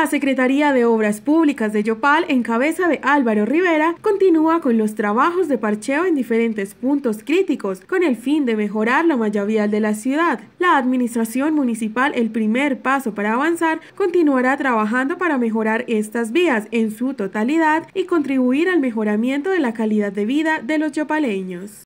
La Secretaría de Obras Públicas de Yopal, en cabeza de Álvaro Rivera, continúa con los trabajos de parcheo en diferentes puntos críticos con el fin de mejorar la malla vial de la ciudad. La administración municipal, el primer paso para avanzar, continuará trabajando para mejorar estas vías en su totalidad y contribuir al mejoramiento de la calidad de vida de los yopaleños.